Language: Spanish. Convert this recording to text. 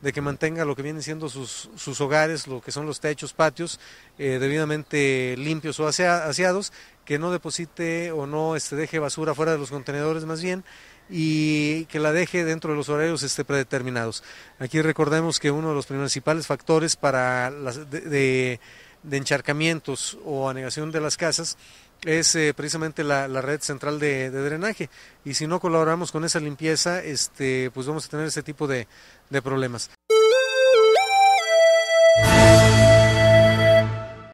de que mantenga lo que vienen siendo sus, hogares, lo que son los techos, patios, eh, debidamente limpios o aseados, que no deposite o no este, deje basura fuera de los contenedores más bien y que la deje dentro de los horarios este, predeterminados. Aquí recordemos que uno de los principales factores para las, de de encharcamientos o anegación de las casas es eh, precisamente la, red central de, drenaje y si no colaboramos con esa limpieza este pues vamos a tener ese tipo de, de problemas